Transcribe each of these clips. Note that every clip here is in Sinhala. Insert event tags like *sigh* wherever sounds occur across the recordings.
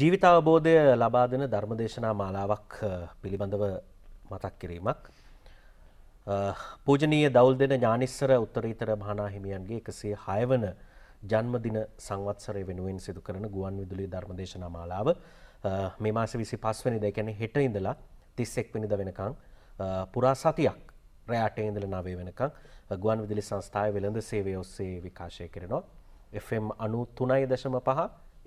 ජීවිතාවබෝධය ලබා දෙන ධර්මදේශනා මාලාවක් පිළිබඳව මතක් කිරීමක්. පූජනීය දවල් දෙන ඥානිස්සර උත්තරීතර මහනා හිමියන්ගේ එකසේ හයවන ජන්මදින සංවත්සරය වෙනුවෙන් සිදු කරන ගුවන් විදුලි ධර්මදේශනා මාලාව මේ මාස විසි පස්වනි දැකැන හෙට ඉඳලා තිස්සෙක් පිනිද වෙනකං පුරා සතියක් රෑට ඉඳල නවේ වෙනකං ගුවන් විදිලි සංස්ථාය වෙළඳ සේවය ඔස්සේ විකාශය කරනවා. FM අනු තුනයි දශම පහ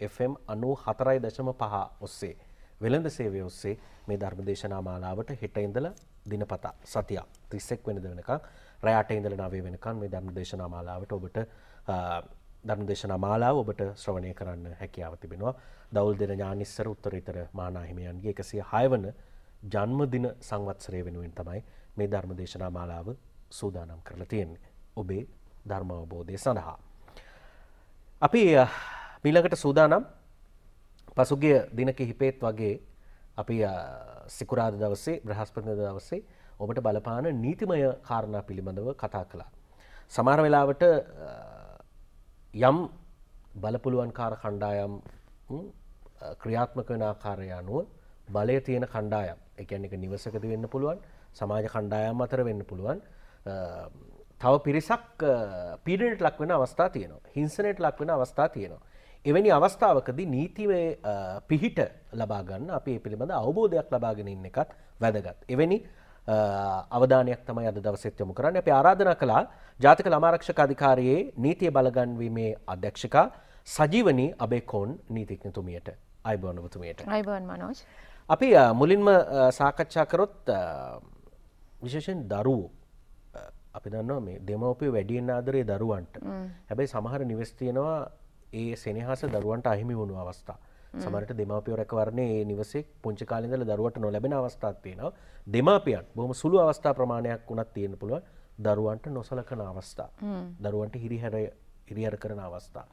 FM අනු හතරයි දශම පහ ඔස්සේ. වෙළඳ සේවය ඔස්සේ මේ ධර්මදේශනා මාලාවට හෙට ඉඳල දිනපතා සතියා තිස්සෙක් වෙනද වෙනකක් රෑට ඉඳල නවේ වෙනකන් මේ ධර්මදේශනා මාලාවට ඔබට ධර්මදේශනා මාලාව ඔබට ශ්‍රවණය කරන්න හැකියාව තිබෙනවා දවල් දෙන ඥානිස්සර උත්තරීතර මානාහිමියන්ගේ එකසිය හයවන ජන්මදින සංවත්සරය වෙනුවෙන් තමයි මේ ධර්මදේශනා මාලාව සූදානම් කරලා තියෙන්නේ ඔබේ ධර්ම අවබෝධය සඳහා. අපි මීළඟට සූදානම් පසුගිය දින කිහිපෙත් වගේ අපි සිකුරාද දවසේ බ්‍රහස්පතින්දා දවසේ ඔබට බලපාන නීතිමය කාරණා පිළිබඳව කතා කළා. සමහර වෙලාවට යම් බලපුලුවන් කාර කණ්ඩායම් ක්‍රියාත්මක වෙන ආකාරය අනුව බලය තියෙන කණ්ඩායම්. ඒ කියන්නේ ඒක නිවසකදී වෙන්න පුළුවන්, සමාජ කණ්ඩායම් අතර වෙන්න පුළුවන්. තව පිරිසක් පීඩනයට ලක් වෙන අවස්ථා තියෙනවා. හිංසනයට ලක් වෙන අවස්ථා තියෙනවා. එවැනි අවස්ථාවකද නීතිවේ පිහිට ලබාගන්න අපේ පිළිබඳ අවබෝධයක් ලබාගෙන ඉන්න එකත් වැදගත්. එවැනි අවධානයක් තමයි අද දවසෙත් යොමු කරන්න අප ආරාධනා කළා ජාතික ළමාරක්ෂක අධිකාරයේ නීතිය බලගන්වීමේ අධ්‍යක්ෂකා සජීවනී අබේකෝන් නීතිඥතුමියට අයිබෝනවතුමයට අයිබෝන් මනෝජ්. අපි මුලින්ම සාකච්ඡා කරොත් විශේෂෙන් දරුවෝ අපි දන්නවා මේ දෙමවපිය වැඩියෙන් ආදරේ දරුවන්ට හැබැයි සමහර නිවස්තියනවා ඒ සෙනහස දරුවන්ට අහිමි වුණු අවස්ථා සමට දෙමාපියෝ රැකවරණේ නිවසේ පුංචි කාලින්දල දරුවට නොලැබෙන අවස්ථාත් තියෙනවා දෙමාපියන් බොහොම සුළු අවස්ථා ප්‍රමාණයක් වුණත් තියෙන පුළුවන් දරුවන්ට නොසලකන අවස්ථා දරුවන්ට හිරිහැර හිරිහර කරන අවස්ථා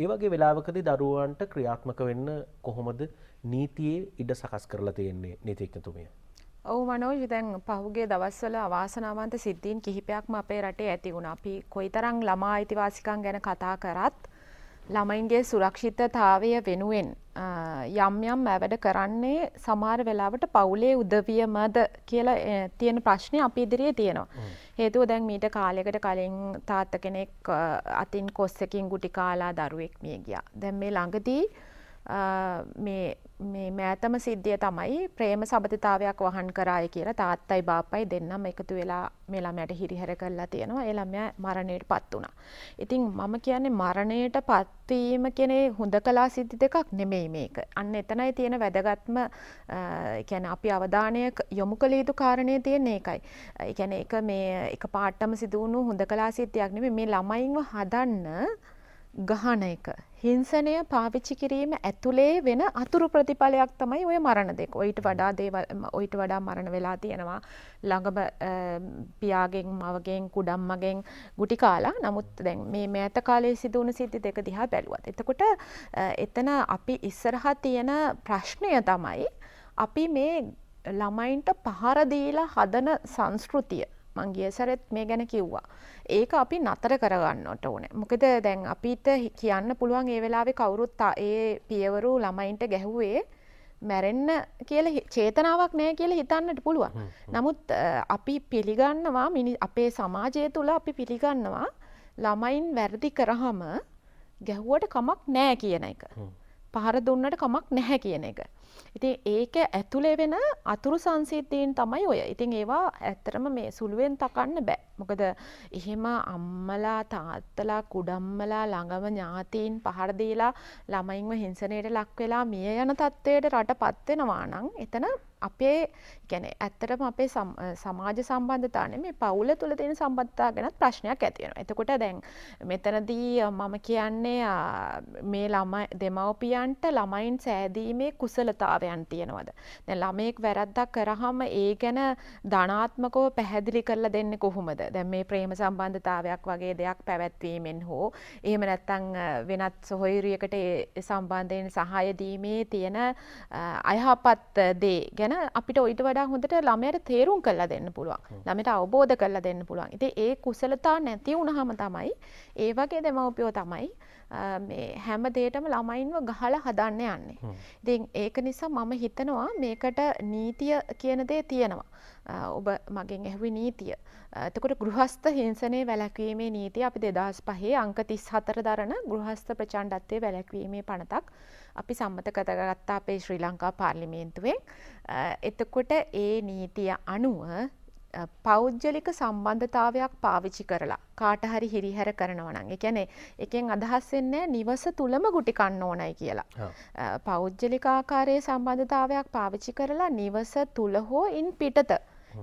ඒ වගේ වෙලාවකදී දරුවන්ට ක්‍රියාත්මක වෙන්න කොහොමද නීතියේ ඉඩ සකස් කරලා තියෙන්නේ නීතිඥතුමිය ඔහු මනෝජ දැන් පහුගේ දවස්වල අවාසනාවන්ත සිද්ධීන් කිහිපයක්ම අපේ රටේ ඇති වුණ අපි කොයිතරං ළමා අයිතිවාසිකන් ගැන කතා කරත් ළමයින්ගේ සුරක්ෂිතතාවය වෙනුවෙන් යම් යම් ඇවැඩ කරන්නේ සමාර වෙලාවට පවුලේ උදවියමද කියලා තියෙන ප්‍රශ්නය අපි ඉදිරියේ තියෙනවා. හේතුව දැන් මීට කාලයකට කලින් තාත්ත කෙනෙක් අතින් කොස්සකින් ගුටි කාලා දරුවෙක් මිය ගියා. දැන් මේ ළඟදී මේ මේ මෑතම සිද්ධිය තමයි ප්‍රේම සබතිතාවයක් වහන් කරාය කියලා තාත්තයි බාප්පයි දෙන්නම එකතු වෙලා මේ ළමයට හිරිහැර කරලා තියෙනවා. ඒ ළමයා මරණයට පත් වුණා. ඉතින් මම කියන්නේ මරණයට පත්වීම කෙනේ හොඳකලා සිද්ධි දෙකක් නෙමෙයි මේක. අන්න එතනයි තියෙන වැදගත්ම කියන්නේ අපි අවධානය යොමු කළ යුතු කාරණේ තියෙන්නේ ඒකයි. ඒ කියන්නේ ඒක මේ එක පාටම සිදු වුණු හොඳකලා සිද්ධියක් නෙමෙයි මේ ළමයින්ව හදන්න ගහන එක. හිංසනය පාවිච්චි කිරීම ඇතුළේ වෙන අතුරු ප්‍රතිඵලයක් තමයි ඔය මරණ දෙක. ඔයිට වඩා දේවල් ඔයිට වඩා මරණ වෙලා තියෙනවා. ළඟම පියාගෙන්, මවගෙන්, කුඩම්මගෙන් ගුටි කාලා. නමුත් දැන් මේ මෑත කාලේ සිදු වුණු සිද්ධි දෙක දිහා බැලුවත්. එතකොට එතන අපි ඉස්සරහා තියෙන ප්‍රශ්නය තමයි අපි මේ ළමයින්ට පහර දීලා හදන සංස්කෘතිය. මං ගිය සැරෙත් මේ ගැන කිව්වා. ඒක අපි නතර කරගන්නට ඕන මොකද දැන් අපිට කියන්න පුළුවන් ඒ වෙලාවෙ කවුරුත් ඒ පියවරු ළමයින්ට ගැහුවේ මැරෙන්න කියල චේතනාවක් නෑ කියල හිතන්නට පුළුවන් නමුත් අපි පිළිගන්නවා මිනි අපේ සමාජය තුළ අපි පිළිගන්නවා ළමයින් වැරදි කරහම ගැහුවට කමක් නෑ කියන එක පහර දුන්නට කමක් නැහැ කියන එක ඉතින් ඒක ඇතුළේ වෙන අතුරු සංසිද්ධීන් තමයි ඔය. ඉතින් ඒවා ඇත්තටම මේ සුළුවෙන් තකන්න බෑ. මොකද එහෙම අම්මලා තාත්තලා කුඩම්මලා ළඟම ඥාතීන් පහර දීලා ළමයින්ව හිංසනයට ලක් වෙලා මිය යන තත්ත්වයට රටපත් වෙනවා නම් එතන අපේ කියන්නේ ඇත්තටම අපේ සමාජ සම්බන්ධතා නෙමෙයි පවුල තුල තියෙන සම්බන්ධතා ගැනත් ප්‍රශ්නයක් ඇති වෙනවා. එතකොට දැන් මෙතනදී මම කියන්නේ මේ ළමයි දෙමව්පියන්ට ළමයින් සෑදීමේ කුසලතා අවශ්‍යතාවයන් තියෙනවද. දැන් ළමයෙක් වැරද්දක් කරාම ඒ ගැන ධනාත්මකව පැහැදිලි කරලා දෙන්නේ කොහොමද? දැන් මේ ප්‍රේම සම්බන්ධතාවයක් වගේ දෙයක් පැවැත්වීමෙන් හෝ එහෙම නැත්නම් වෙනත් සොහොයුරියකට ඒ සම්බන්ධයෙන් සහාය දීමේ තියෙන අයහපත් දේ ගැන අපිට ඊට වඩා හොඳට ළමයට තේරුම් කරලා දෙන්න පුළුවන්. ළමයට අවබෝධ කරලා දෙන්න පුළුවන්. ඉතින් ඒ කුසලතා නැති වුණාම තමයි ඒ වගේ දෙමව්පියෝ තමයි මේ හැම දෙයටම ළමයින්ව ගහලා හදන්න යන්නේ. ඉතින් ඒක නිසා මම හිතනවා මේකට නීතිය කියන දේ තියෙනවා. ඔබ මගෙන් ඇහුවි නීතිය. එතකොට ගෘහස්ත හිංසනය වැලැක්වීමේ නීතිය අපි දෙදස් පහේ අංක තිස් හතර දරන ගෘහස්ත ප්‍රචණ්ඩත්වය වැලැක්වීමේ පනතක් අපි සම්මත කතගත්තා අපේ ශ්‍රී ලංකා පාර්ලිමේන්තුවෙන්. එතකොට ඒ නීතිය අනුව පෞද්ගලික සම්බන්ධතාවයක් පාවිච්චි කරලා කාට හරි හිරිහැර කරනවා නම් ඒ කියන්නේ එකෙන් අදහස් වෙන්නේ නිවස තුලම ගුටි කන්න ඕනයි කියලා. පෞද්ගලික ආකාරයේ සම්බන්ධතාවයක් පාවිච්චි කරලා නිවස තුල හෝ ඉන් පිටත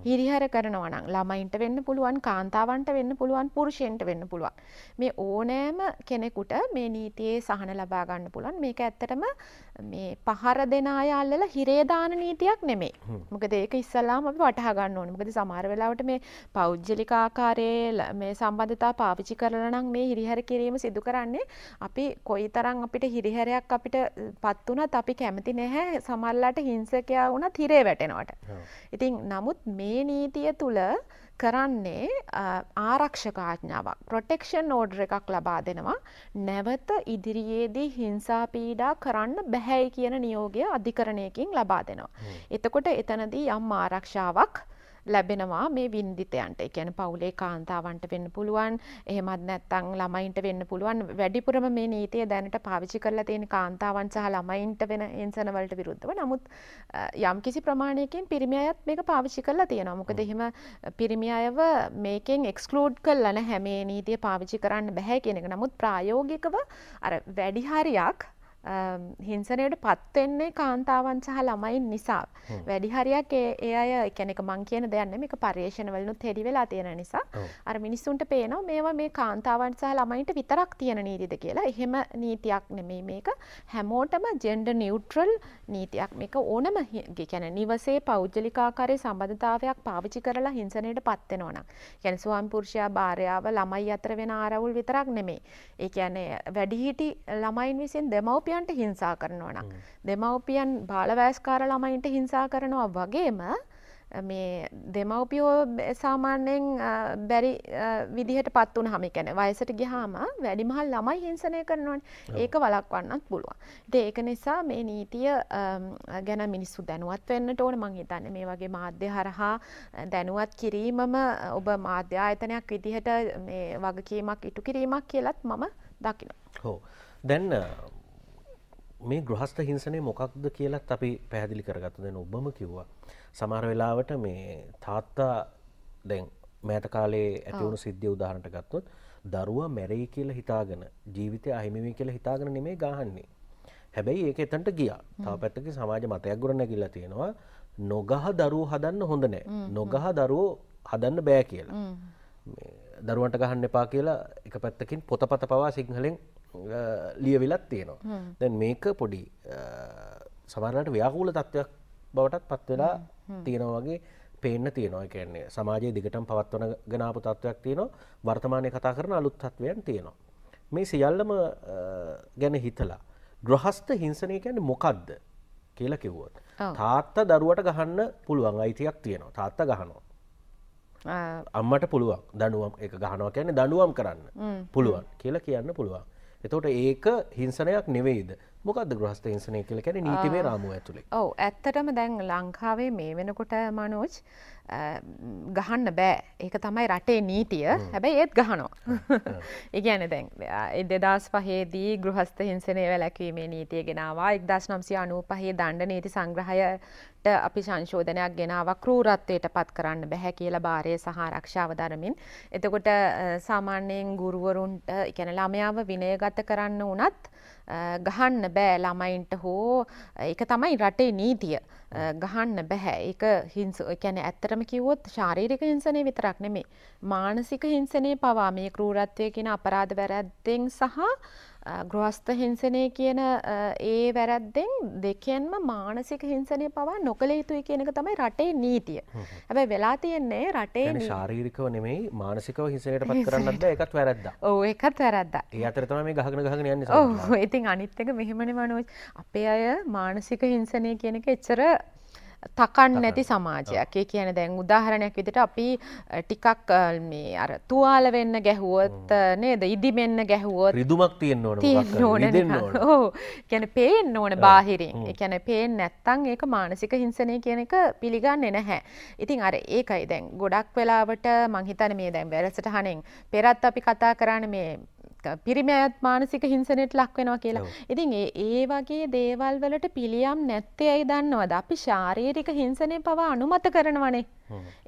හිරිහර කරනවා නම් ළමයින්ට වෙන්න පුළුවන් කාන්තාවන්ට වෙන්න පුළුවන් පුරුෂයන්ට වෙන්න පුළුවන්. මේ ඕනෑම කෙනෙකුට මේ නීතියේ සහන ලබා ගන්න පුළුවන්. මේක ඇත්තටම මේ පහර දෙන අය අල්ලලා හිරේ දාන නීතියක් නෙමෙයි. මොකද ඒක ඉස්සලාම අපි වටහා ගන්න ඕනේ. මොකද සමහර වෙලාවට මේ පෞද්ගලික ආකාරයේ මේ සම්බන්ධතා පාවිච්චි කරලා නම් මේ හිරිහැර කිරීම සිදු කරන්නේ අපි කොයිතරම් අපිට හිරිහැරයක් අපිට පත් වුණත් අපි කැමති නැහැ සමහරලාට හිංසකයා වුණත් හිරේ වැටෙනවට. ඉතින් නමුත් මේ නීතිය තුළ කරන්නේ ආරක්ෂක ආඥාවක් ප්‍රොටෙක්ෂන් නෝඩර් එකක් ලබා දෙනවා නැවත ඉදිරියේදී හිංසා පීඩා කරන්න බැහැයි කියන නියෝගය අධිකරණයකින් ලබා දෙනවා. එතකොට එතනදී යම් ආරක්ෂාවක් ලැබෙනවා මේ වින්දිතයන්ට. ඒ කියන්නේ පවුලේ කාන්තාවන්ට වෙන්න පුළුවන්, එහෙමත් නැත්නම් ළමයින්ට වෙන්න පුළුවන්. වැඩිපුරම මේ නීතිය දැනට පාවිච්චි කරලා තියෙන කාන්තාවන් සහ ළමයින්ට වෙන හිංසන වලට විරුද්ධව. නමුත් යම්කිසි ප්‍රමාණයකින් පිරිමි අයත් මේක පාවිච්චි කරලා තියෙනවා. මොකද එහෙම පිරිමි අයව මේකෙන් එක්ස්ක්ලූඩ් කරලා නැහැ මේ නීතිය පාවිච්චි කරන්න බෑ කියන එක. නමුත් ප්‍රායෝගිකව අර වැඩි හරියක් හිංසනයට පත්වෙන්නේ කාන්තාවන් සහ ළමයින් නිසා. වැඩි හරියක් ඒ අය එකනෙක මං කියන දෙයන්න මේක පර්යේෂණවලනුත් හෙරිවෙලා තියෙන නිසා අර මිනිස්සුන්ට පේනවා මේවා මේ කාන්තාවන් සහ ළමයින්ට විතරක් තියෙන නීතිද කියලා එහෙම නීතියක් නෙමේ මේක හැමෝටම ජෙන්ඩ නිියුට්‍රල් නීතියක් මේක ඕනම ගැන නිවසේ පෞද්ජලිකාකාරය සබඳතාවයක් පාවිචි කරලා හිංසනයට පත්වෙන ඕන. ගැන ස්වාම් පුරුෂයා භාරයාව ළමයි අතර වෙන ආරවුල් විතරක් නෙමේ. ඒ ඇනේ වැඩිහිටි ළමයින් විසින් දෙමවප දෙමව්පියන්ට හිංසා කරනවා නම් දෙමව්පියන් බාලවයස්කාර ළමයින්ට හිංසා කරනවා වගේම මේ දෙමව්පියෝ සාමාන්‍යයෙන් බැරි විදිහට පත් වුණ හම කැන වයසට ගිහාම වැඩිමහල් ළමයි හිංසනය කරනවන් ඒක වලක්වන්නත් පුළුවන් ඒක නිසා මේ නීතිය ගැන මිනිස්සු දැනුවත් වෙන්න ඕන මං හිතන්න මේ වගේ මාධ්‍ය හරහා දැනුවත් කිරීමම ඔබ මාධ්‍ය ආයතනයක් විදිහට වගකීමක් ඉටු කිරීමක් කියලත් මම දකින. හෝ දැන්න මේ ගෘහස්ත හිංසනය මොකක්ද කියලත් අපි පැහැදිලි කරගත්තු දෙන ඔබම කිව්වා සමහර වෙලාවට මේ තාත්තා දැන් මෑත කාලේ ඇතිවුණු සිද්ධිය උදාහරණට ගත්තොත් දරුවා මැරයි කියලා හිතාගෙන ජීවිතය අහිමිවී කියලා හිතාගෙන නෙමේ ගහන්නේ හැබැයි ඒක එතන්ට ගියා තව පැත්තක සමාජ මතයක් ගොඩ නැගිල්ලා තියෙනවා නොගහ දරුවෝ හදන්න හොඳ නෑ නොගහ දරුවෝ හදන්න බෑ කියලා දරුවන්ට ගහන්න එපා කියලා එක පැත්තකින් පොතපත පවා සිංහලෙන් ලිය වෙලත් තියෙනවා දැන් මේක පොඩි සමරලට ව්‍යාකූල තත්ත්වයක් බවටත් පත්වෙලා තියෙනවාගේ පේන්න තියෙනවා කියන්නේ සමාජයේ දිගටම පවත්වන ගනාපු තත්ත්වයක් තියෙනවා වර්තමානය කතා කරන අලුත් තත්ත්වයන් තියෙනවා මේ සියල්ලම ගැන හිතලා ග්‍රහස්ත හිංසනය කියන්නේ මොකක්ද කියලා කිව්වොත් තාත්තා දරුවට ගහන්න පුළුවන් අයිතියක් තියෙනවා තාත්තා ගහනවා අම්මට පුළුවන් දනුවම් එක ගහනවා කියන්නේ දනුවම් කරන්න පුළුවන් කියලා කියන්න පුළුවන් එතකොට ඒක හිංසනයක් නෙවෙයිද මොකද ග්‍රහස්ත හිංසනය කියල කැන නීතිමේ රාමුව ඇතුළේ ඕ ඇත්තටම දැන් ලංකාවේ මේ වෙනකොට මනෝජ් ගහන්න බෑ ඒක තමයි රටේ නීතිය හැබැයි ඒත් ගහනෝ ඉගැන *laughs* දැන් දෙදස් පහේදී ගෘහස්ත හිංසනය වැලැකීමේ නීතිය ගෙනවා එක්දස් නම්සිය අනූ පහේ දණ්ඩ නීති සංග්‍රහයට අපි සංශෝධනයක් ගෙනාව කරූරත්වයට පත් කරන්න බැහැ කියලා භාරය සහරක්ෂාව දරමින් එතකොට සාමාන්‍යයෙන් ගුරුවරුන්ට එකැන ළමයාව විනයගත කරන්න වනත් ගහන්න බෑ ළමයින්ට හෝ එක තමයි රටේ නීතිය ගහන්න බැහැ එක හිංස කැන ඇත්තරම කිවොත් ශාරීරික හිංසනය විතරක් නෙමේ මානසික හිංසනය පවා මේ කරූරත්වය කියෙන අපරාධ වැරැද්දෙන් සහ ගෘහස්ත හිංසනය කියන ඒ වැරැද්දෙන් දෙකෙන්ම මානසික හිංසනය පවා නොකළ යුතුයි කියන එක තමයි රටේ නීතිය. හැබැයි වෙලා තියෙන්නේ රටේ ශාරීරිකව නෙමෙයි මානසිකව හිංසනයට පත් කරන්නත් බෑ ඒකත් වැරද්දා. *laughs* ඔව් ඒකත් වැරද්දා. ඒ අතර තමයි මේ ගහගෙන ගහගෙන යන්නේ. ඔව් ඉතින් අනිත් එක මෙහෙමනේ මනෝජ් අපේ අය මානසික හිංසනය කියන එක එච්චර තකන් නැති සමාජයක් ඒ කියන දැන් උදාහරණයක් විදිට අපි ටිකක් මේ අර තුවාල වෙන්න ගැහුවොත් නේද ඉදිමෙන්න ගැහුවොත් රිදුමක් තියෙන්න ඕන ඕ ගැන පේෙන් ඕන බාහිරින් එකැන පේෙන් නැත්තං ඒක මානසික හිංසනය කියන එක පිළිගන්න නැහැ ඉතින් අර ඒකයි දැන් ගොඩක් වෙලාවට මංහිතන මේ දැන් වැරසටහනෙන් පෙරත් අපි කතා කරන්න මේ පිරිමි අයත් මානසික හිංසනයට ලක් වෙනවා කියලා. ඉතින් ඒ වගේ දේවල් වලට පිළියම් නැත්තේ ඇයි දන්නවද? අපි ශාරීරික හිංසනය පවා අනුමත කරනවනේ.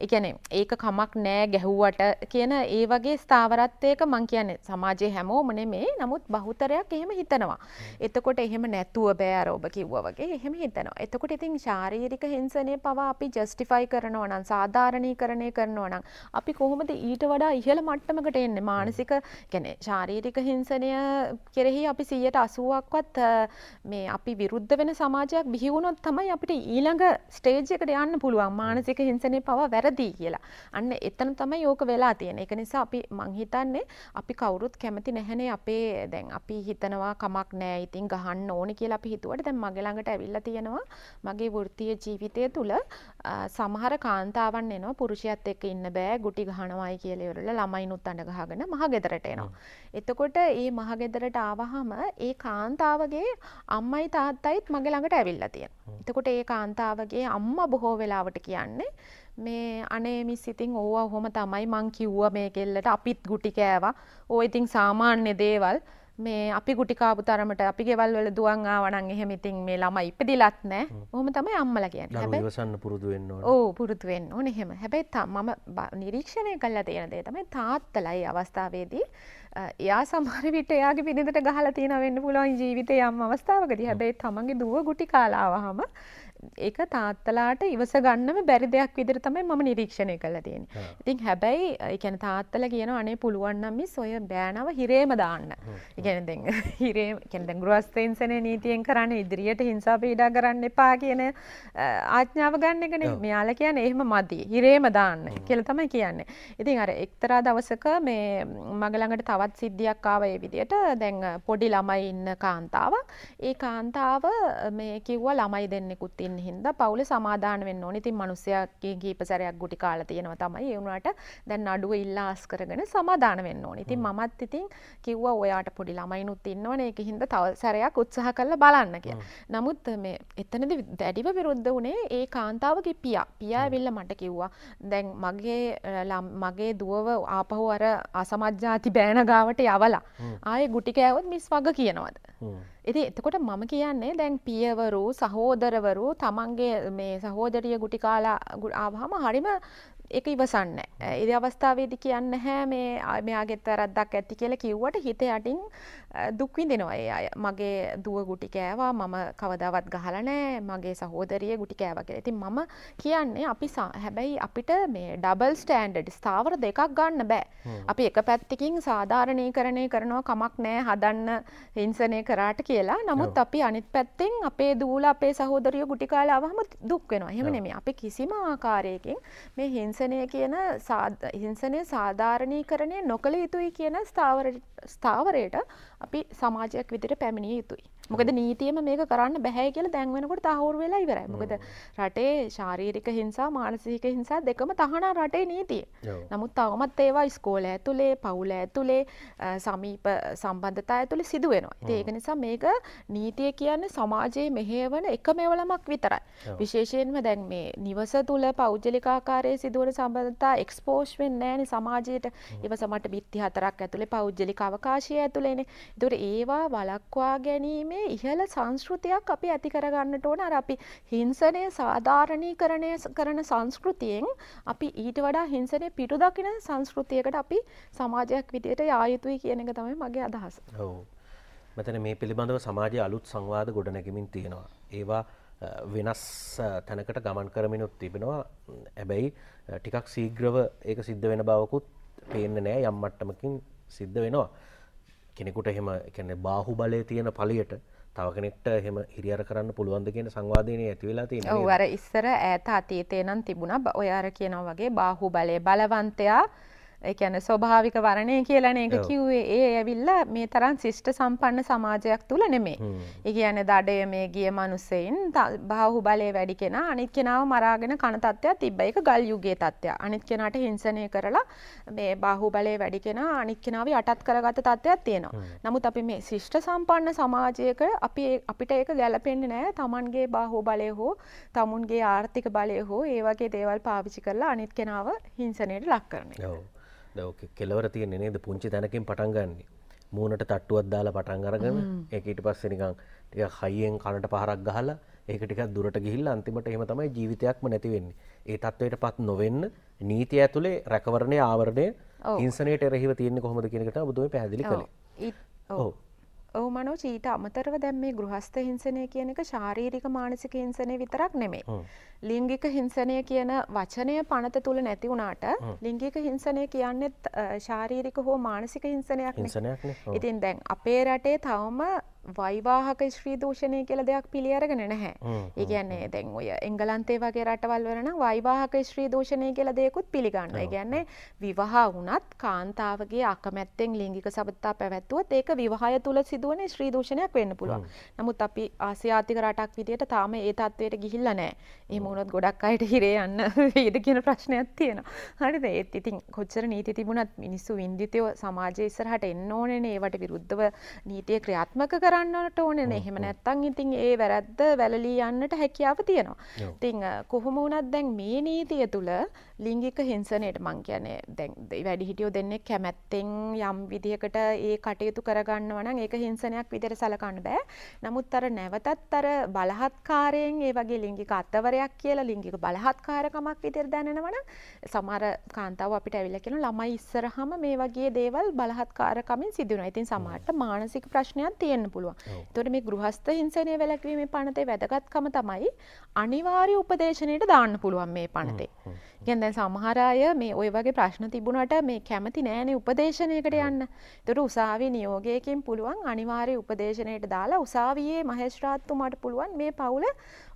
ඒ කියන්නේ ඒක කමක් නෑ ගැහුවට කියන ඒ වගේ ස්ථාවරත්වයක මං කියන්නේ සමාජයේ හැමෝම නෙමෙයි. නමුත් බහුතරයක් එහෙම හිතනවා. එතකොට එහෙම නැතුව බෑ අර ඔබ කිව්වා වගේ එහෙම හිතනවා. එතකොට ඉතින් ශාරීරික හිංසනය පවා අපි ජස්ටිෆයි කරනවා නම් සාධාරණීකරණය කරනවා නම් අපි කොහොමද ඊට වඩා ඉහළ මට්ටමකට එන්නේ? මානසික කියන්නේ ශාරීරික ලෛංගික හිංසනය කෙරෙහි අපි සියයට අසුවක්වත් මේ අපි විරුද්ධ වෙන සමාජයක් බිහිවුණොත් තමයි අපිට ඊළඟ ස්ටේජයකට යන්න පුළුවන් මානසික හිංසනය පවා වැරදිී කියලා අන්න එතන තමයි යෝක වෙලා තියෙන එක නිසා අපි මංහිතන්නේ අපි කවුරුත් කැමති නැහැනේ අපේ දැන් අපි හිතනවා කමක් නෑ ඉතින් ගහන්න ඕන කියලා අපි හිතුවට දැන් මගළඟට ඇවිල්ල තියෙනවා මගේ වෘත්තිය ජීවිතය තුළ සමහර කාන්තාවන් එනවා පුරුෂයත් එක්ක ඉන්න බෑ ගුටි ගහනවායි කියලවරල ළමයිනුත් අඩ ගහගෙන මහ ගෙදරට එනවා. එත එතකොට ඒ මහගෙදරට ආවහම ඒ කාන්තාවගේ අම්මයි තාත්තයිත් මගේ ළඟට ඇවිල්ලා තියෙන. එතකොට ඒ කාන්තාවගේ අම්මා බොහෝ වෙලාවට කියන්නේ මේ අනේ මිස් ඉතින් ඕවා ඔහොම තමයි මං කිව්ව මේ කෙල්ලට අපිත් ගුටි කෑවා. ඕ ඉතින් සාමාන්‍ය දේවල්. මේ අපි ගුටිකාපු තරමට අපි ගෙවල් වල දුවන් ආවනම් එහෙම ඉතින් මේ ළමයි ඉපදිලත් නැහැ. ඔහොම තමයි අම්මලා කියන්නේ. හැබැයි ඉවසන්න පුරුදු වෙන්න ඕන. ඔව් පුරුදු වෙන්න ඕන එහෙම. හැබැයි මම නිරීක්ෂණය කළා තියෙන දේ තමයි තාත්තලා මේ අවස්ථාවේදී එයා සමරවිට එයාගේ පිනිදට ගහල තියෙන වෙන්න පුළුවන් ජීවිතය යම් අවස්ථාවකදී හැබැයි තමන්ගේ දුව ගුටි කාලාව හම ඒක තාත්තලාට ඉවස ගන්නම බැරි දෙයක් විදිර තමයි මම නිරීක්ෂණය කළ තියෙන. ඉතින් හැබැයි එකන තාත්තල කියන අනේ පුළුවන්නම් මිස් ඔය බෑනව හිරේම දාන්න. ඉගෙන *laughs* හිරේ කෙන්ද ගෘහස්තේන්සන නීතියෙන් කරන්න ඉදිරියට හිංසා පීඩා කරන්න එපා කියන ආඥාව ගන්න එකන මෙයාල කියන එහෙම මදී හිරේම දාන්න කියල තමයි කියන්නේ. ඉතින් අර එක්තරා දවසක මේ මගළඟට තවත් සිද්ධියක් ආව ඒ විදියට දැන් පොඩි ළමයි ඉන්න කාන්තාවක් ඒ කාන්තාව මේ කිව්වා ළමයි දෙන්නෙකුත් ඉන්න හින්දා පවුලේ සමාදාන වෙන්න ඕනේ. ඉතින් මිනිස්සයාගේ කීප සැරයක් ගුටි කාලා තියෙනවා තමයි. ඒ වුණාට දැන් නඩුව ඉල්ලාස් කරගෙන සමාදාන වෙන්න ඕනේ. ඉතින් මමත් ඉතින් කිව්වා ඔයාට පොඩි ළමයිනුත් ඉන්නවනේ. ඒක හින්දා තව සැරයක් උත්සාහ කරලා බලන්න කියලා. නමුත් මේ එතනදි දැඩිව විරුද්ධ වුණේ ඒ කාන්තාවගේ පියා. පියා ඇවිල්ලා මට කිව්වා දැන් මගේ මගේ දුවව ආපහු අර අසමජ්ජාති බෑන ගාවට යවලා ආයේ ගුටි කෑවොත් මිස් වග කියනවද ඉති එතකොට මම කියන්නේ දැන් පියවරු සහෝදරවරු තමන්ගේ මේ සහෝදරිය ගුටි කාලා ආවහම හරිම ඒක ඉවසන්න. ඒ අවස්ථාවේදී කියන්න හැ මේ මෙයාගෙත් වැරද්දක් ඇති කියලා කිව්වට හිත යටින් දුක් විඳිනවා ඒ අය. මගේ දුව ගුටි කෑවා, මම කවදාවත් ගහලා නැහැ, මගේ සහෝදරිය ගුටි කෑවා කියලා. ඉතින් මම කියන්නේ අපි හැබැයි අපිට මේ ඩබල් ස්ටෑන්ඩඩ් ස්ථාවර දෙකක් ගන්න බෑ. අපි එක පැත්තකින් සාධාරණීකරණය කරනවා කමක් නැහැ, හදන්න හිංසනය කරාට කියලා. නමුත් අපි අනිත් පැත්තෙන් අපේ දූල අපේ සහෝදරිය ගුටි කාලා ආවම දුක් වෙනවා. එහෙම නෙමෙයි. අපි කිසිම ආකාරයකින් මේ හිංස හිංසනය කියන හිංසනය සාධාරණීකරණය නොකළ යුතුයි කියන ස්ථාවරයට අපි සමාජයක් විදිට පැමිණිය යුතුයි. මොකද නීතියම මේක කරන්න බැහැ කියලා දැන් වෙනකොට තහවුරු වෙලා ඉවරයි. මොකද රටේ ශාරීරික හිංසා මානසික හිංසා දෙකම තහනම් රටේ නීතිය. නමුත් තවමත් ඒවා ඉස්කෝල ඇතුලේ පවුල ඇතුලේ සමීප සම්බන්ධතා ඇතුළේ සිදුවෙනවා. ඉතින් ඒක නිසා මේක නීතිය කියන්නේ සමාජයේ මෙහෙවන එකම එවලමක් විතරයි. විශේෂයෙන්ම දැන් මේ නිවස තුල පෞද්ගලික ආකාරයේ සිදුවන සම්බන්ධතා එක්ස්පෝෂ් වෙන්නේ නැහැනේ සමාජයට. ඊවස මට බිත්ති හතරක් ඇතුලේ පෞද්ගලික අවකාශය ඇතුලේනේ. ඒතකොට ඒවා වළක්වා ගැනීම වගේ ඉහළ සංස්කෘතියක් අපි ඇති කරගන්නට ඕන අර අපි හිංසනය සාධාරණීකරණය කරන සංස්කෘතියෙන් අපි ඊට වඩා හිංසනය පිටු දකින සංස්කෘතියකට අපි සමාජයක් විදියට යා යුතුයි කියන එක තමයි මගේ අදහස. ඔව්. මෙතන මේ පිළිබඳව සමාජයේ අලුත් සංවාද ගොඩනැගෙමින් තියෙනවා. ඒවා වෙනස් තැනකට ගමන් කරමිනුත් තිබෙනවා ඇබැයි ටිකක් සීග්‍රව ඒක සිද්ධ වෙන බවකුත් පේන්න නෑ යම්මට්ටමකින් සිද්ධ වෙනවා. කෙනෙකුට එහෙම කැනෙ බාහු බලය තියෙන පලියට තව කෙනෙක්ට හෙම හිරියර කරන්න පුළුවන්ද කියන සංවාධනය ඇතිවෙලා තියෙන වර ඉස්සර ඇත අතීතය නම් තිබුණ ඔයාර කියනව වගේ බාහු බලය බලවන්තයා එකන ස්වභාවික වරණය කියලන එක කිව්වේ ඒ ඇවිල්ල මේ තරන් ශිෂ්ට සම්පන්න සමාජයක් තුළ නෙමේ. ඒ කියන දඩය මේ ගිය මනුස්සයින් බාහු බලය වැඩි කෙන අනිත් කෙනාව මරාගෙන කනතත්වයක් තිබ්බයි එක ගල් යුගේ තත්ත්වය අනිත් කෙනට හිංසනය කරලා මේ බාහු බලය වැඩි කෙන අනිත් කෙනාව අටත් කරගත තත්ත්වයක් තියෙනවා. නමුත් අපි මේ ශිෂ්ට සම්පන්න සමාජයක අපි අපිට ඒක ගැලපෙන්න්න නෑ තමන්ගේ බාහෝ බලය හෝ තමුන්ගේ ආර්ථික බලය හෝ ඒවගේ දේවල් පාවිචි කරලා අනිත් කෙනාව හිංසනයට ලක් කරන. දව කෙලවර තියෙන නේද පුංචි තැනකින් පටන්ගන්නේ මූුණට තට්ටුවත් දාලා පටන් අරගෙන එකට පස්සෙනිකං ටිය හයියෙන් කණට පහරක් ගහලා ඒක ටිකක් දුරට ගිහිල් අන්තිමට එහෙම තමයි ජීවිතයක්ම නැතිවෙන්නේ ඒ තත්ත්වයට පත් නොවෙන්න නීතිය ඇතුළේ රැකවරණය ආවරණය ඉන්සනයට එරෙහිව තියන්නේ කොහොමද කියනකට බුදුම පැදිලි කළේ ඕ ඔව් මනෝජ් ඊට අමතරව දැන් මේ ගෘහස්ත හිංසනය කියන එක ශාරීරික මානසික හිංසනය විතරක් නෙමෙයි. ලිංගික හිංසනය කියන වචනය පනත තුල නැති වුණාට ලිංගික හිංසනය කියන්නේත් ශාරීරික හෝ මානසික හිංසනයක් නේ. ඉතින් දැන් අපේ රටේ තවම වයිවාහක ශ්‍රී දූෂණය කියල දෙයක් පිළියරගෙන නැහැ. ඒ කියන්නේ දැන් ඔය එංගලන්තේ වගේ රටවල් වලන වයිවාහක ශ්‍රී දූෂණය කියල දෙයකුත් පිළිගන්න. ඒ කියන්නේ විවාහ වුණත් කාන්තාවගේ අකමැත්තෙන් ලිංගික සබත්තා පැවැත්වුවත් ඒක විවාහය තුල සිදුවන ශ්‍රී දූෂණයක් වෙන්න පුළුවන්. නමුත් අපි ආසියාතික රටක් විදියට තාම ඒ තත්ත්වයට ගිහිල්ලා නැහැ. එහෙම වුණොත් ගොඩක් අයට හිරේ යන්න *laughs* වේද කියන ප්‍රශ්නයක් තියෙනවා. හරිද? ඒත් ඉතින් කොච්චර නීති තිබුණත් මිනිස්සු වින්දිතව සමාජය ඉස්සරහට එන්න ඕනේ නේ. ඒවට විරුද්ධව නීතිය ක්‍රියාත්මක කර කරන්නට ඕනෙන එහෙම නැත්තං ඉතින් ඒ වැරැද්ද වැලලී යන්නට හැකියාව තියෙනවා. ඉතිං කොහොම වුණත් දැන් මේ නීතිය තුළ ලිංගික හිංසනයට මං කියන්නේ දැන් වැඩිහිටියෝ දෙන්නෙක් කැමැත්තෙන් යම් විදිහකට ඒ කටයුතු කරගන්නවා නම් ඒක හිංසනයක් විදිහට සලකන්න බෑ. නමුත් අර නැවතත් අර බලහත්කාරයෙන් ඒ වගේ ලිංගික අත්වරයක් කියලා ලිංගික බලහත්කාරකමක් විදිහට දැනෙනවා නම් සමහර කාන්තාව අපිට ඇවිල්ලා කියන ළමයි ඉස්සරහම මේ වගේ දේවල් බලහත්කාරකමින් සිදු වෙනවා. ඉතින් සමහරට මානසික ප්‍රශ්නයක් තියෙන්න පුළුවන්. ඒතකොට මේ ගෘහස්ත හිංසනය වැළැක්වීමේ පනතේ වැදගත්කම තමයි අනිවාර්ය උපදේශනයට දාන්න පුළුවන් මේ පනතේ. කියන්නේ සමහරය මේ ඔය වගේ ප්‍රශ්න තිබුණට මේ කැමති නෑනේ උපදේශනයකට යන්න තුොට උසාවි නියෝගයකින් පුළුවන් අනිවාරය උපදේශනයට දාලා උසාවයේ මහේශ්‍රාත්තුමට පුළුවන් මේ පවුල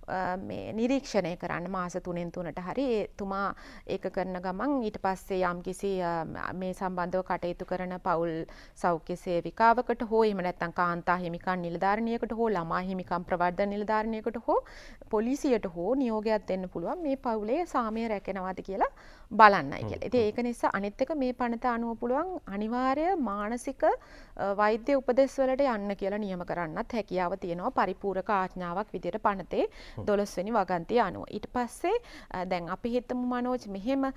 නිරීක්ෂණය කරන්න මාස තුනෙන් තුනට හරි තුමා ඒක කරන ගමන් ඊට පස්සේ යම් කිසි මේ සම්බන්ධව කටයුතු කරන පවුල් සෞඛ්‍ය සේවිකාවකට හෝ එම නැත්තන් කාන්තා හිමිකන් නිලධාරණයකට හෝ ළමා හිමිකම් ප්‍රවර්ධ නිලධාරණයකට හෝ පොලිසියට හෝ නියෝගයක් දෙන්න පුළුවන් මේ පවුලේ සාමය රැකෙනවාද කියලා බලන්නයි කියලා. ඉතින් ඒක නිසා අනිත් එක මේ පනත අනුව පුළුවන් අනිවාර්ය මානසික වෛද්‍ය උපදෙස් වලට යන්න කියලා නියම කරන්නත් හැකියාව තියෙනවා පරිපූර්ණක ආඥාවක් විදිහට පනතේ 12 වෙනි වගන්තිය අනුව. ඊට පස්සේ දැන් අපි හිතමු මනෝජ් මෙහෙම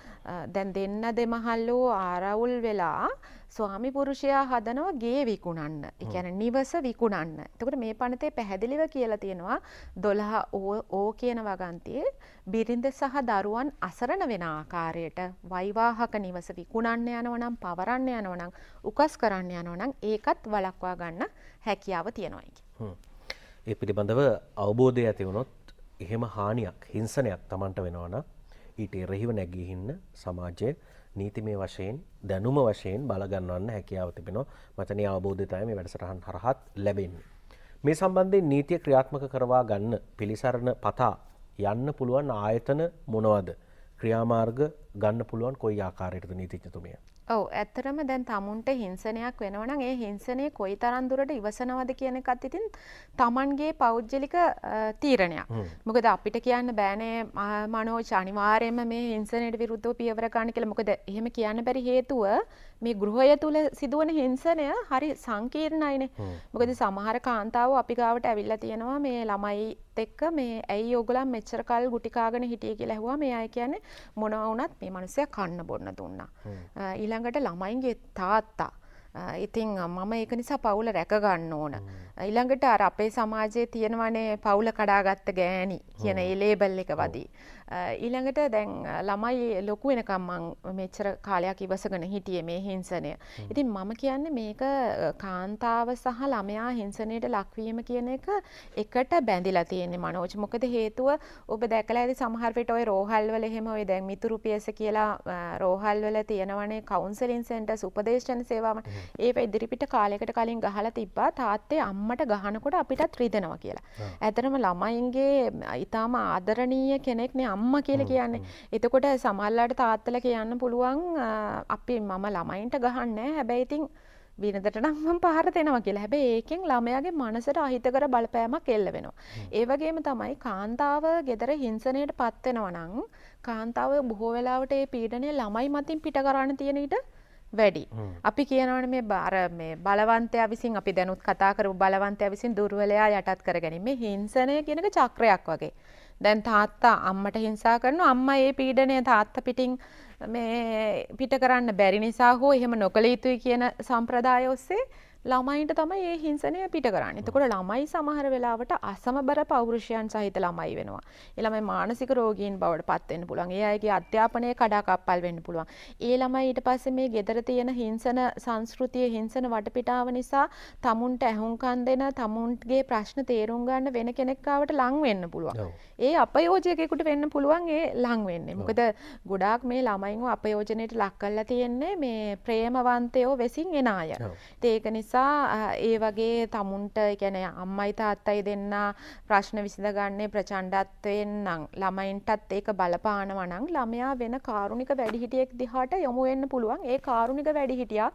දැන් දෙන්න දෙමහල්ලෝ ආරවුල් වෙලා ස්වාමි පුරුෂයා හදනවා ගේ විකුණන්න. ඒ කියන්නේ නිවස විකුණන්න. එතකොට මේ පනතේ පැහැදිලිව කියලා තියෙනවා 12 ඕ කියන වගන්තියේ බිරිඳ සහ දරුවන් අසරණ වෙන ආකාරයට වෛවාහක නිවස විකුණන්න යනවා නම් පවරන්න යනවා නම් උකස් කරන්න යනවා නම් ඒකත් වළක්වා ගන්න හැකියාව තියෙනවා කියන්නේ. ඒ පිළිබඳව අවබෝධය ඇති වුණොත් එහෙම හානියක් හිංසනයක් Tamanට වෙනවා නම් ඊට එරෙහිව නැගී හින්න සමාජයේ නීතිමය වශයෙන් දැනුම වශයෙන් බලගන්නවන්න හැකියාව තිබෙනවා මචනය අවබෝධතය මේ වැඩසටහන් හරහත් ලැබෙන්නේ. මේ සම්බන්ධයෙන් නීතිය ක්‍රියාත්මක කරවා ගන්න පිළිසරණ පතා යන්න පුළුවන් ආයතන මොනවද ක්‍රියාමාර්ග ගන්න පුළුවන් කොයි ආකාරයටද නීතිඥතුමිය. ඔව් ඇත්තරම දැන් තමුන්ට හිංසනයක් වෙනවනම් ඒ හිංසනය කොයි තරම් දුරට ඉවසනවද කියන එකත් ඉතින් තමන්ගේ පෞද්ගලික තීරණයක්. මොකද අපිට කියන්න බෑනේ මනෝජ් අනිවාර්යයෙන්ම මේ හිංසනයට විරුද්ධව පියවර ගන්න කියලා. මොකද එහෙම කියන්න බැරි හේතුව මේ ගෘහය තුල සිදුවන හිංසනය හරි සංකීර්ණයිනේ. මොකද සමහර කාන්තාව අපි ගාවට ඇවිල්ලා තියෙනවා මේ ළමයිත් එක්ක මේ ඇයි ඔයගොල්ලෝ මෙච්චර කල් ගුටි කාගෙන හිටියේ කියලා ඇහුවා. මේ අය කියන්නේ මොනවා වුණත් මේ මිනිස්සයා කන්න බොන්න දුන්නා. ඊළඟට ළමයින්ගේ තාත්තා ඉතිං මම ඒක නිසා පවුල රැකගන්න ඕන. ඊළඟට අර අපේ සමාජයේ තියෙනවනේ පවුල කඩාගත්ත ගෑණි කියන ඒ ලේබල් එක වදී. ඊළඟට දැන් ළමයි ලොකු වෙනකම්මං මෙච්චර කාලයක් ඉවසගෙන හිටියේ මේ හිංසනය. ඉතින් මම කියන්න මේක කාන්තාව සහ ළමයා හිංසනයට ලක්වීම කියන එක එකට බැඳිලා තියෙන්නේ මනෝජ් මොකද හේතුව ඔබ දැකලා ඇති සමහරවිට ඔය රෝහල්වල එහෙම ඔය දැන් මිතුරු පියස කියලා රෝහල්වල තියෙනවනේ කවුන්සලින් සෙන්ටර්ස් උපදේශන සේවාවට ඒව ඉදිරිපිට කාලයකට කලින් ගහලා තිබ්බා තාත්තේ අම්මට ගහනකොට අපිටත් රිදෙනවා කියලා. ඇතරම ළමයින්ගේ ඊටාම ආදරණීය කෙනෙක්නේ අම්ම කියල කියන්නේ. එතකොට සමල්ලාට තාත්තල කියන්න පුළුවන් අපි මම ළමයින්ට ගහන්න හැබැයිතින් බිනදට නම්ම පහර දෙෙනවා කියලා හැබ ඒකෙන් ළමයාගේ මනසට අහිතකර බලපෑමක් එල්ල වෙනවා. ඒවගේම තමයි කාන්තාව ගෙදර හිංසනයට පත්වෙනවනං කාන්තාව බොහෝ වෙලාවට ඒ පීඩනය ළමයි මතින් පිට කරන්න තියෙනට වැඩි. අපි කියනවන මේ බාර මේ බලවන්තය විසින් අපි දැනුත් කතාකරු බලවන්තය විසින් දුර්වලයා යටත් කරගැනීම හිංසනය කියනක චක්‍රයක් වගේ. දැන් තාත්තා අම්මට හිංසා කරනවා අම්මා ඒ පීඩනය තාත්තා පිටින් මේ පිට කරන්න බැරි නිසා හෝ එහෙම නොකළ යුතුයි කියන සම්ප්‍රදාය ඔස්සේ ළමයින්ට තමයි ඒ හිංසනය පිට කරන්න එතකොට ළමයි සමහර වෙලාවට අසමබර පෞරුෂයන් සහිත ළමයි වෙනවා එළමයි මානසික රෝගීන් බවට පත්වෙන්න පුළුවන් ඒ අයගේ අධ්‍යාපනය කඩාකප්පල් වෙන්න පුළුවන් ඒ ළමයි ඊට පස්සේ මේ ගෙදර තියෙන හිංසන සංස්කෘතිය හිංසන වටපිටාව නිසා තමුන්ට ඇහුම්කන් දෙන තමුන්ගේ ප්‍රශ්න තේරුම් ගන්න වෙන කෙනෙක්කාවට ලං වෙන්න පුළුවන් ඒ අපයෝජයකෙකුට වෙන්න පුළුවන් ඒ ලං වෙන්නේ මොකද ගොඩාක් මේ ළමයින්ව අපයෝජනයට ලක් කරලා තියෙන්නේ මේ ප්‍රේමවන්තයෝ වෙසින් එන අය ඒක නිසා නිසා ඒ වගේ තමුන්ට ගැන අම්මයි තාත්තයි දෙන්න ප්‍රශ්න විසිඳගන්නේ ප්‍රචණ්ඩත්වයෙන් නම් ළමයින්ටත් ඒක බලපානවනං ළමයා වෙන කාරුණික වැඩිහිටියෙක් දිහාට යොමුවෙන්න පුළුවන් ඒ කාරුණික වැඩිහිටියා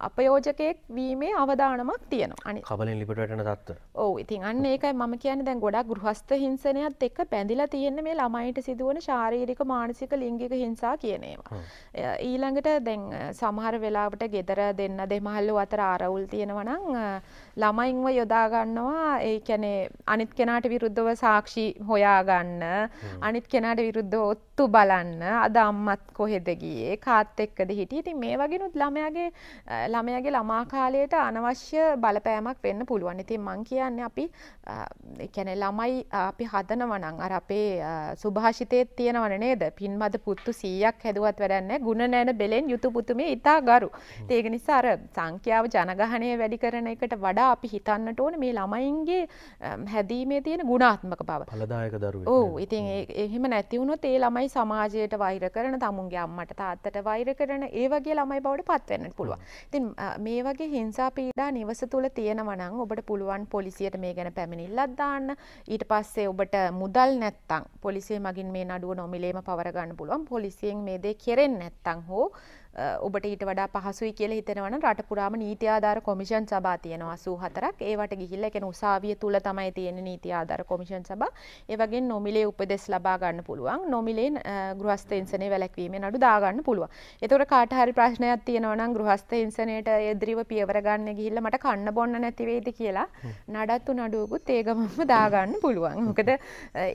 අපයෝජකයෙක් වීමේ අවධානමක් තියෙනවා කබලින් ලිපටන තත්ව ඕ ඉතින් අන්න ඒකයි මම කියන දැන් ගොඩා ගෘහස්ත හිංසනයත් එක්ක පැඳිලා තියෙන මේ ළමයිට සිදුවන ශාරීරික මානසික ලිංගික හිංසා කියනේවා. ඊළඟට දැන් සමහර වෙලාවට ගෙදර දෙන්න දෙමහල්ලු අතර ආරවුල් තියෙනවනම් ළමයින්ව යොදාගන්නවා ඒ කැනේ අනිත් කෙනාට විරුද්ධව සාක්ෂි හොයාගන්න අනිත් කෙනාට විරුද්ධ ඔත්තු බලන්න අද අම්මත් කොහෙදගියේ කාත් එක්කද හිටිය ඉතින් මේ වගෙනුත් ළමයාගේ ළමයගේ ළමා කාලයට අනවශ්‍ය බලපෑමක් වෙන්න පුළුවන්. ඉතින් මං කියන්නේ අපි කියන්නේ ළමයි අපි හදනවා නම් අර අපේ සුභාෂිතයේ තියෙනවනේ නේද? පින්මද පුත්තු 100ක් හැදුවත් වැඩක් නැහැ. ಗುಣ නැන බෙලෙන් යුතු පුතුමේ ඊටා ගරු. ඉතින් ඒක නිසා අර සංඛ්‍යාව ජනගහණය වැඩි කරන එකට වඩා අපි හිතන්නට ඕනේ මේ ළමයින්ගේ හැදීමේ තියෙන ගුණාත්මක බව. ඵලදායක දරුවෙක්. ඔව්. ඉතින් එහෙම නැති වුණොත් ඒ ළමයි සමාජයට වෛර කරන, තමුන්ගේ අම්මට තාත්තට වෛර කරන ඒ වගේ ළමයි බවට පත් වෙන්න පුළුවන්. ඉතින් මේ වගේ හිංසා පීඩා නිවස තුළ තියෙනවා නම් ඔබට පුළුවන් පොලිසියට මේ ගැන පැමිණිල්ලක් දාන්න. ඊට පස්සේ ඔබට මුදල් නැත්තම් පොලිසිය මගින් මේ නඩුව නොමිලේම පවර ගන්න පුළුවන්. පොලිසියෙන් මේ දේ කෙරෙන්නේ නැත්තම් හෝ ඔබට ඊට වඩා පහසුයි කියලා හිතෙනවනම් රට පුරාම නීති ආධාර කොමිෂන් සභා තියෙනවා 84ක් ඒවට ගිහිල්ලා කියන උසාවිය තුල තමයි තියෙන නීති ආධාර කොමිෂන් සභා ඒ වගේ නොමිලේ උපදෙස් ලබා ගන්න පුළුවන් නොමිලේ ගෘහස්ත හිංසනය වැළැක්වීමේ නඩු දා ගන්න පුළුවන් එතකොට කාට හරි ප්‍රශ්නයක් තියෙනවා නම් ගෘහස්ත හිංසනයට එදිරිව පියවර ගන්න ගිහිල්ලා මට කන්න බොන්න නැති වෙයිද කියලා නඩත්තු නඩුවකුත් ඒ ගමම දා ගන්න පුළුවන් මොකද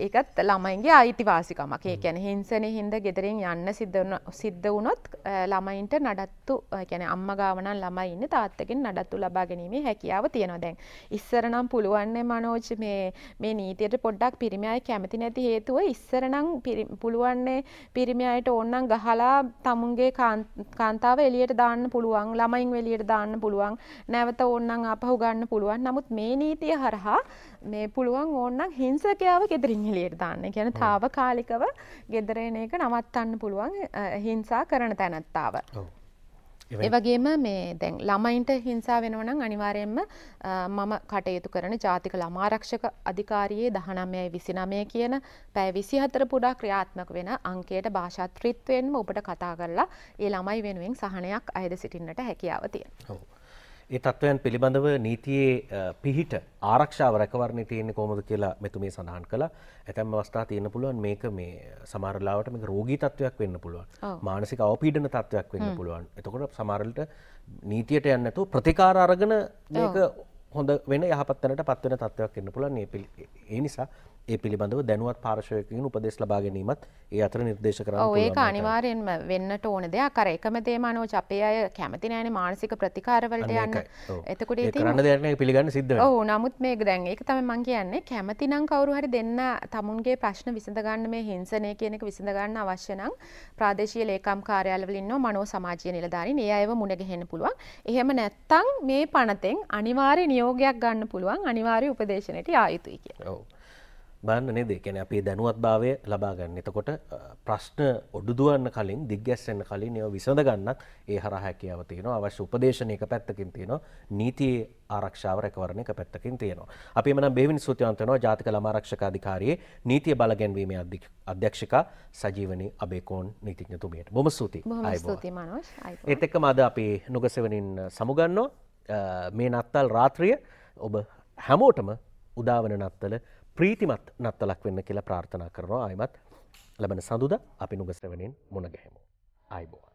ඒකත් ළමයින්ගේ අයිතිවාසිකමක් ඒ කියන්නේ හිංසනයේ හින්දා ගෙදරින් යන්න සිද්ධ සිද්ධ වුණොත් ළමයි ළමයින්ට නඩත්තු ගැන අම්ම ගාවනන් ළමයින්න තාත්තකෙන් නඩත්තු ලබා ගැනීමේ හැකියාව තියෙනවා දැන් ඉස්සරනම් පුළුවන්නේ මනෝජ මේ මේ නීතියට පොඩ්ඩක් පිරිමියයි කැමති නැති හේතුව ඉස්සරනම් පුළුවන්නේ පිරිමියයට ඕන්නම් ගහලා තමුන්ගේ කාන්තාව එලියට දාන්න පුළුවන් ළමයින් එලියට දාන්න පුළුවන් නැවත ඕන්නම් අපහු ගන්න පුළුවන් නමුත් මේ නීතිය හරහා මේ පුළුවන් ඕන්නක් හිංසකයාව ගෙදරින් එලියට දාන්න ගැන තාව කාලිකව ගෙදරෙන එක නවත්තන්න පුළුවන් හිංසා කරන තැනැත්තාව. ඒවගේම මේ දැන් ළමයින්ට හිංසා වෙනවනම් අනිවාරයෙන්ම මම කටයුතු කරන ජාතික ළමාරක්ෂක අධිකාරයේ දහනමයයි විසිනමය කියන පැෑ විසි හතර පුඩා ක්‍රියාත්මක වෙන අංකයට භාෂාත්‍රිත්වයෙන්ම ඔබට කතා කරලා ඒ ළමයි වෙනුවෙන් සහනයක් අයද සිටින්නට හැකියාව තිය. ඒ තත්ත්වයන් පිළිබඳව නීතියේ පිහිට ආරක්ෂාව රැකවරණය තියෙන්නේ කොහොමද කියලා මෙතුමිය සඳහන් කළා. ඇතැම් අවස්ථා තියෙන්න පුළුවන් මේක මේ සමහරලාවට මේක රෝගී තත්ත්වයක් වෙන්න පුළුවන්. මානසික අවපීඩන තත්ත්වයක් වෙන්න පුළුවන්. එතකොට සමහරලට නීතියට යන්නේ නැතුව ප්‍රතිකාර අරගෙන මේක හොඳ වෙන යහපත් තැනට පත් වෙන තත්ත්වයක් වෙන්න පුළුවන්. ඒ නිසා ඒ පිළිබඳව දැනුවත් පාර්ශවයකින් උපදෙස් ලබා ගැනීමත් ඒ අතර නිර්දේශ කරන්න ඒක අනිවාර්යෙන්ම වෙන්නට ඕන දෙයක් අර එකම දේම අනුව අපේ අය කැමති නෑනේ මානසික ප්‍රතිකාරවලට යන්න. එතකොට ඉතින් කරන්න දෙයක් නෑ පිළිගන්න සිද්ධ වෙනවා. ඔව් නමුත් මේක දැන් ඒක තමයි මම කියන්නේ කැමති නම් කවුරු හරි දෙන්න තමුන්ගේ ප්‍රශ්න විසඳ ගන්න මේ හිංසනය කියන එක විසඳ ගන්න අවශ්‍ය නම් ප්‍රාදේශීය ලේකම් කාර්යාලවල ඉන්නව මනෝ සමාජීය නිලධාරීන් ඒ අයව මුණ ගැහෙන්න පුළුවන්. එහෙම නැත්තම් මේ පනතෙන් අනිවාර්ය නියෝගයක් ගන්න පුළුවන් අනිවාර්ය උපදේශනයට ආ යුතුයි කියලා. ඔව්. බන්න නේද කැන අපේ දැනුවත් භාවය ලබාගන්න එතකොට ප්‍රශ්න ඔඩුදුවන්න කලින් දිග්ගැස්සන්න කලින් ඒව විසඳ ගන්නත් ඒ හරහැකියාව තියෙනවා අවශ්‍ය උපදේශනයක පැත්තකින් තියෙනවා නීතියේ ආරක්ෂාව රැකවරණ එක පැත්තකින් තියෙනවා. අපි එමනම් බේවිනි සූත්‍රයන්ත වෙනවා ජාතික ළමා ආරක්ෂක අධිකාරියේ නීතිය බල ගැන්වීමේ අධ්‍යක්ෂකා සජීවනී අබේකෝන් නීතිඥතුමියට. බොහොම ස්තුතියි. බොහොම ස්තුතියි මනෝජ්. ඒත් එක්කම අද අපි නුගසෙවණින් සමුගන්නවා මේ නත්තල් රාත්‍රිය ඔබ හැමෝටම උදාවන නත්තල ප්‍රීතිමත් නත්තලක් වෙන්න කියලා ප්‍රාර්ථනා කරනවා අයමත් ලබන සඳුද අපි නුගස්්‍රවණයෙන් මුණගැහෙමු. අයිබෝ.